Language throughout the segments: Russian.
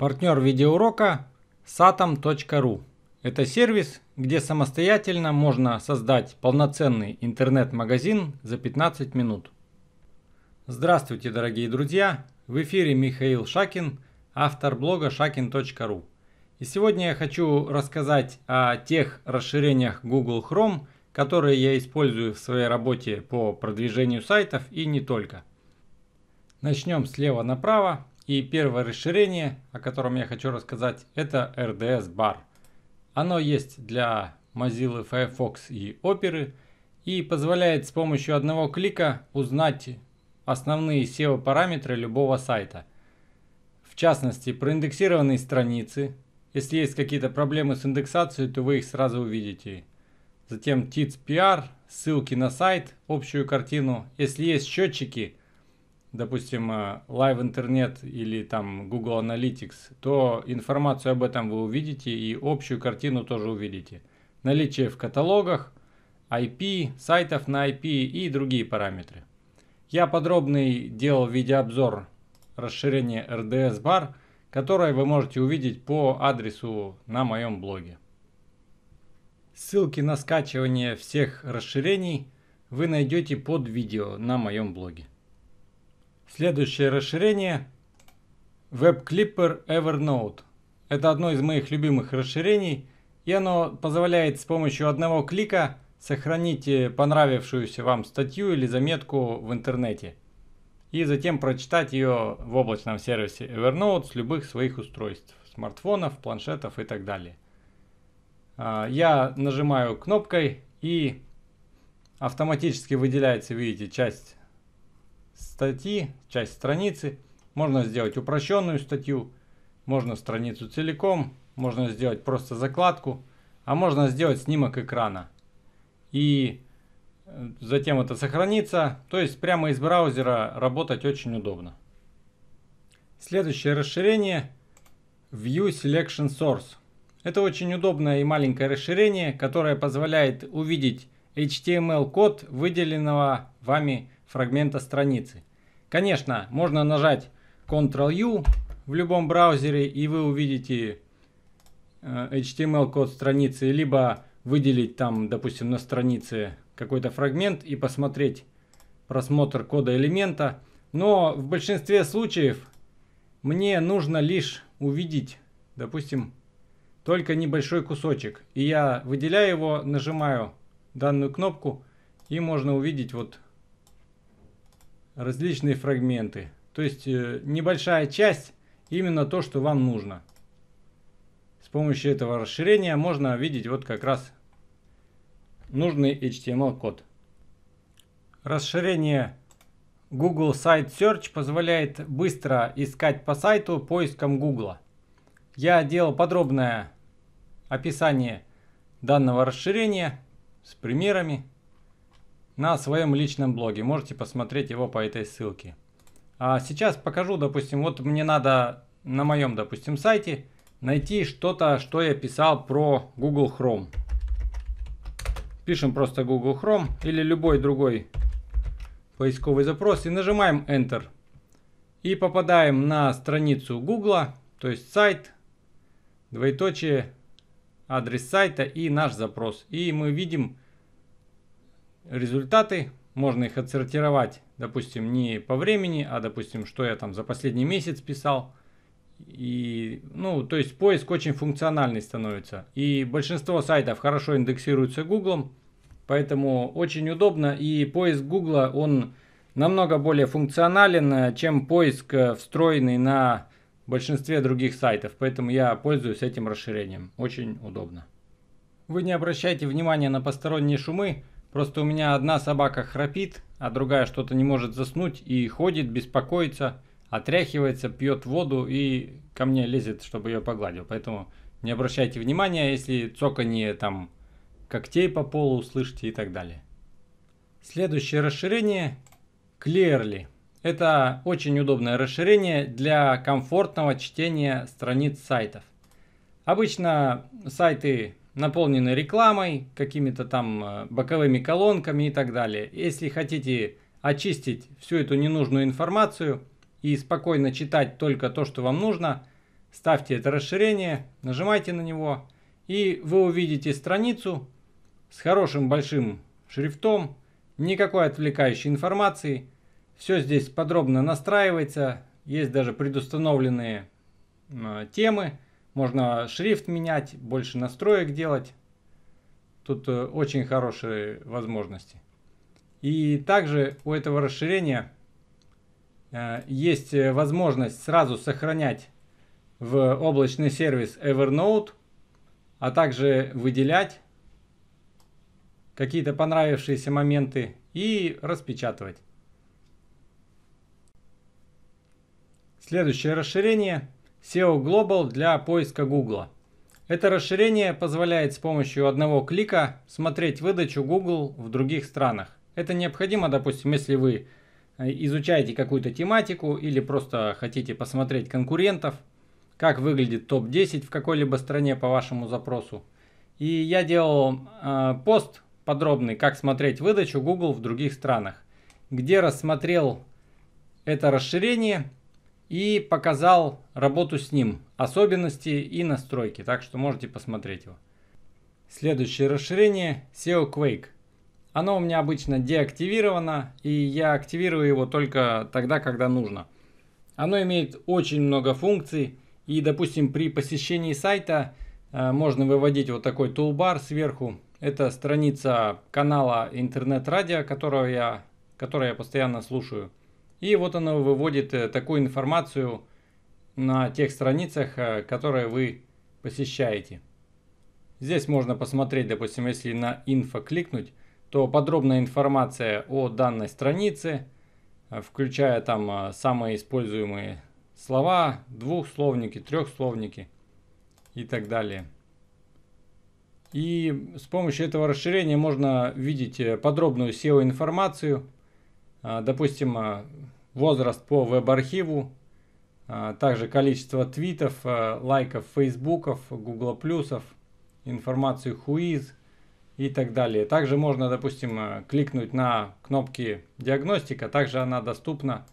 Партнер видеоурока satam.ru. Это сервис, где самостоятельно можно создать полноценный интернет-магазин за 15 минут. Здравствуйте, дорогие друзья! В эфире Михаил Шакин, автор блога shakin.ru. И сегодня я хочу рассказать о тех расширениях Google Chrome, которые я использую в своей работе по продвижению сайтов и не только. Начнем слева направо и первое расширение, о котором я хочу рассказать, это RDS Bar. Оно есть для Mozilla Firefox и Opera и позволяет с помощью одного клика узнать основные SEO-параметры любого сайта. В частности, проиндексированные страницы. Если есть какие-то проблемы с индексацией, то вы их сразу увидите. Затем TITS PR, ссылки на сайт, общую картину. Если есть счетчики – допустим, э, Live Internet или там Google Analytics, то информацию об этом вы увидите и общую картину тоже увидите. Наличие в каталогах, IP, сайтов на IP и другие параметры. Я подробный делал видеообзор расширения RDS Bar, которое вы можете увидеть по адресу на моем блоге. Ссылки на скачивание всех расширений вы найдете под видео на моем блоге. Следующее расширение Web Clipper Evernote. Это одно из моих любимых расширений, и оно позволяет с помощью одного клика сохранить э, понравившуюся вам статью или заметку в интернете и затем прочитать ее в облачном сервисе Evernote с любых своих устройств, смартфонов, планшетов и так далее. А, я нажимаю кнопкой и автоматически выделяется, видите, часть статьи, часть страницы. Можно сделать упрощенную статью, можно страницу целиком, можно сделать просто закладку, а можно сделать снимок экрана. И э, затем это сохранится. То есть прямо из браузера работать очень удобно. Следующее расширение View Selection Source. Это очень удобное и маленькое расширение, которое позволяет увидеть HTML-код выделенного вами фрагмента страницы. Конечно, можно нажать Ctrl-U в любом браузере, и вы увидите HTML-код э, эм страницы, либо выделить там, допустим, на странице какой-то фрагмент и посмотреть просмотр кода элемента. Но в большинстве случаев мне нужно лишь увидеть, допустим, только небольшой кусочек. И я выделяю его, нажимаю данную кнопку, и можно увидеть вот различные фрагменты. То есть э, небольшая часть именно то, что вам нужно. С помощью этого расширения можно видеть вот как раз нужный HTML-код. Расширение Google Site Search позволяет быстро искать по сайту поиском Google. Я делал подробное описание данного расширения с примерами на своем личном блоге. Можете посмотреть его по этой ссылке. А сейчас покажу, допустим, вот мне надо на моем, допустим, сайте найти что-то, что я писал про Google Chrome. Пишем просто Google Chrome или любой другой поисковый запрос и нажимаем Enter. И попадаем на страницу Google, то есть сайт, двоеточие, адрес сайта и наш запрос. И мы видим, результаты. Можно их отсортировать, допустим, не по времени, а, допустим, что я там за последний месяц писал. И, ну, то есть поиск очень функциональный становится. И большинство сайтов хорошо индексируются Google, поэтому очень удобно. И поиск Google он намного более функционален, э, чем поиск, э, встроенный на большинстве других сайтов. Поэтому я пользуюсь этим расширением. Очень удобно. Вы не обращайте внимания на посторонние шумы. Просто у меня одна собака храпит, а другая что-то не может заснуть и ходит, беспокоится, отряхивается, пьет воду и ко мне лезет, чтобы ее погладил. Поэтому не обращайте внимания, если цоканье там когтей по полу услышите и так далее. Следующее расширение Clearly. Это очень удобное расширение для комфортного чтения страниц сайтов. Обычно сайты наполнены рекламой, какими-то там э, боковыми колонками и так далее. Если хотите очистить всю эту ненужную информацию и спокойно читать только то, что вам нужно, ставьте это расширение, нажимайте на него, и вы увидите страницу с хорошим большим шрифтом, никакой отвлекающей информации. Все здесь подробно настраивается, есть даже предустановленные э, темы, можно шрифт менять, больше настроек делать. Тут э, очень хорошие возможности. И также у этого расширения э, есть э, возможность сразу сохранять в облачный сервис Evernote, а также выделять какие-то понравившиеся моменты и распечатывать. Следующее расширение SEO Global для поиска Google. Это расширение позволяет с помощью одного клика смотреть выдачу Google в других странах. Это необходимо, допустим, если вы э, изучаете какую-то тематику или просто хотите посмотреть конкурентов, как выглядит топ-10 в какой-либо стране по вашему запросу. И я делал э, пост подробный, как смотреть выдачу Google в других странах, где рассмотрел это расширение и показал работу с ним, особенности и настройки, так что можете посмотреть его. Следующее расширение SEO Quake. Оно у меня обычно деактивировано, и я активирую его только тогда, когда нужно. Оно имеет очень много функций, и, допустим, при посещении сайта э, можно выводить вот такой тулбар сверху. Это страница канала интернет-радио, которого я, который я постоянно слушаю. И вот оно выводит э, такую информацию на тех страницах, э, которые вы посещаете. Здесь можно посмотреть, допустим, если на инфо кликнуть, то подробная информация о данной странице, э, включая там самые используемые слова, двухсловники, трехсловники и так далее. И с помощью этого расширения можно видеть подробную SEO-информацию, а, допустим, а, возраст по веб-архиву, а, также количество твитов, лайков, фейсбуков, гугла плюсов, информацию хуиз и так далее. Также можно, допустим, кликнуть на кнопки диагностика, также она доступна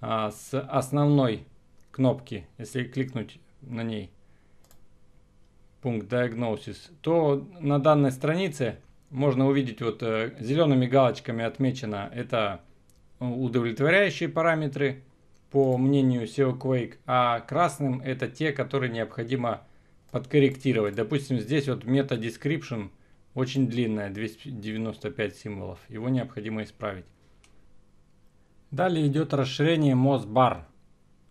с основной кнопки, если кликнуть на ней пункт Diagnosis, то на данной странице можно увидеть вот э, зелеными галочками отмечено это удовлетворяющие параметры по мнению SEO Quake, а красным это те, которые необходимо подкорректировать. Допустим, здесь вот мета description очень длинная, 295 символов. Его необходимо исправить. Далее идет расширение Mozbar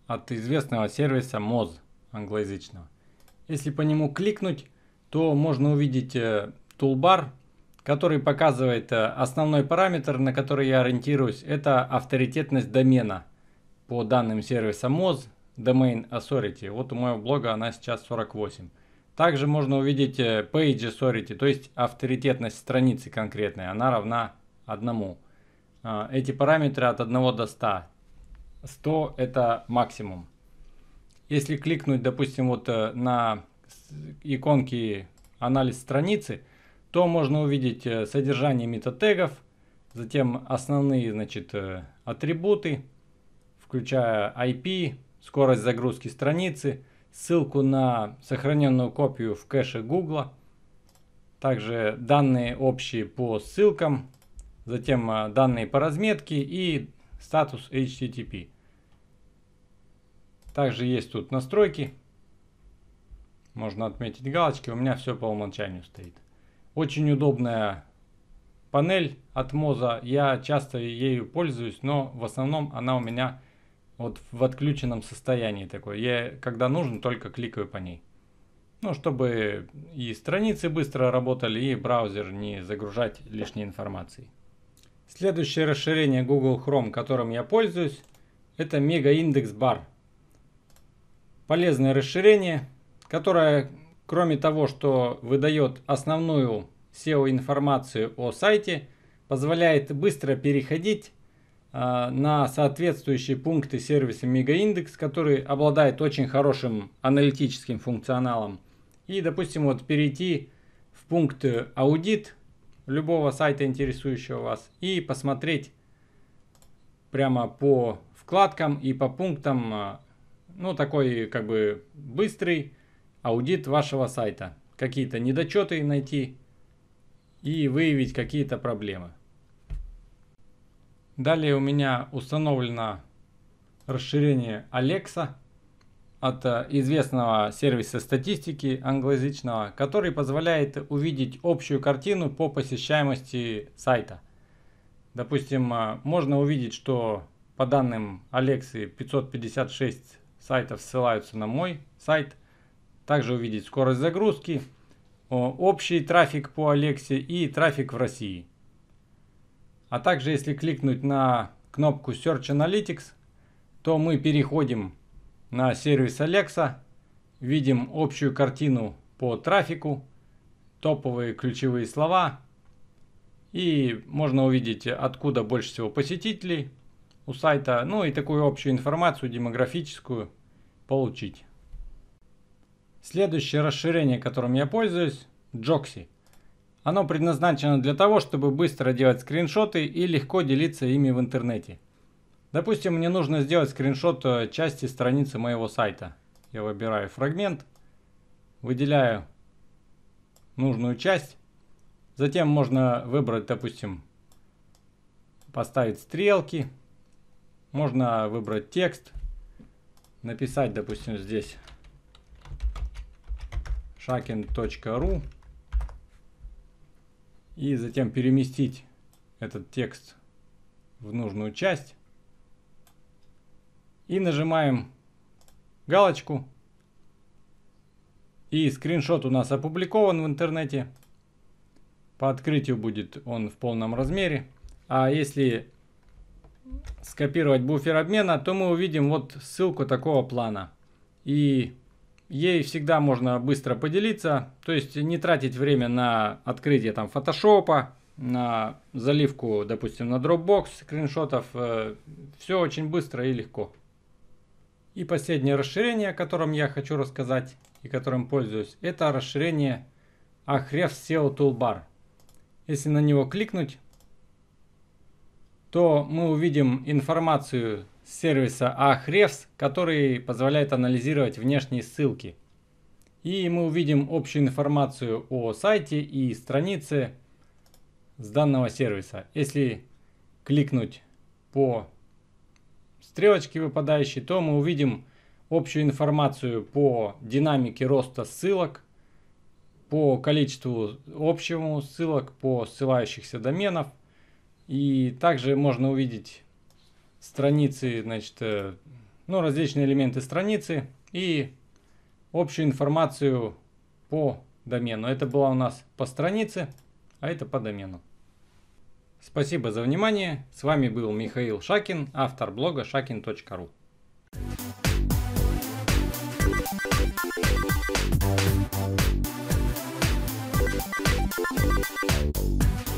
от известного сервиса Moz англоязычного. Если по нему кликнуть, то можно увидеть тулбар э, который показывает э, основной параметр, на который я ориентируюсь, это авторитетность домена по данным сервиса Moz Domain Authority. Вот у моего блога она сейчас 48. Также можно увидеть э, Page Authority, то есть авторитетность страницы конкретной, она равна одному. Э, эти параметры от 1 до 100. 100 это максимум. Если кликнуть, допустим, вот на иконке анализ страницы, то можно увидеть э, содержание метатегов, затем основные значит, э, атрибуты, включая IP, скорость загрузки страницы, ссылку на сохраненную копию в кэше Google, также данные общие по ссылкам, затем э, данные по разметке и статус HTTP. Также есть тут настройки. Можно отметить галочки. У меня все по умолчанию стоит. Очень удобная панель от Моза. Я часто ею пользуюсь, но в основном она у меня вот в отключенном состоянии такой. Я, когда нужен, только кликаю по ней. Ну, чтобы и страницы быстро работали, и браузер не загружать лишней информации. Следующее расширение Google Chrome, которым я пользуюсь, это Mega Index Bar. Полезное расширение, которое Кроме того, что выдает основную SEO-информацию о сайте, позволяет быстро переходить а, на соответствующие пункты сервиса Мегаиндекс, который обладает очень хорошим аналитическим функционалом. И, допустим, вот перейти в пункт аудит любого сайта, интересующего вас, и посмотреть прямо по вкладкам и по пунктам, а, ну, такой как бы быстрый аудит вашего сайта, какие-то недочеты найти и выявить какие-то проблемы. Далее у меня установлено расширение Alexa от э, известного сервиса статистики англоязычного, который позволяет увидеть общую картину по посещаемости сайта. Допустим, э, можно увидеть, что по данным Алексы 556 сайтов ссылаются на мой сайт, также увидеть скорость загрузки, общий трафик по Алексе и трафик в России. А также если кликнуть на кнопку Search Analytics, то мы переходим на сервис Alexa, видим общую картину по трафику, топовые ключевые слова и можно увидеть, откуда больше всего посетителей у сайта, ну и такую общую информацию демографическую получить. Следующее расширение, которым я пользуюсь, Joxy. Оно предназначено для того, чтобы быстро делать скриншоты и легко делиться ими в интернете. Допустим, мне нужно сделать скриншот э, части страницы моего сайта. Я выбираю фрагмент, выделяю нужную часть. Затем можно выбрать, допустим, поставить стрелки. Можно выбрать текст, написать, допустим, здесь shaken.ru и затем переместить этот текст в нужную часть. И нажимаем галочку. И скриншот у нас опубликован в интернете. По открытию будет он в полном размере. А если скопировать буфер обмена, то мы увидим вот ссылку такого плана. И Ей всегда можно быстро поделиться, то есть не тратить время на открытие там фотошопа, на заливку, допустим, на Dropbox скриншотов. Э, Все очень быстро и легко. И последнее расширение, о котором я хочу рассказать и которым пользуюсь, это расширение Ahrefs SEO Toolbar. Если на него кликнуть, то мы увидим информацию сервиса Ahrefs, который позволяет анализировать внешние ссылки. И мы увидим общую информацию о сайте и странице с данного сервиса. Если кликнуть по стрелочке выпадающей, то мы увидим общую информацию по динамике роста ссылок, по количеству общему ссылок, по ссылающихся доменов. И также можно увидеть страницы, значит, э, ну, различные элементы страницы и общую информацию по домену. Это была у нас по странице, а это по домену. Спасибо за внимание. С вами был Михаил Шакин, автор блога shakin.ru. Thank you.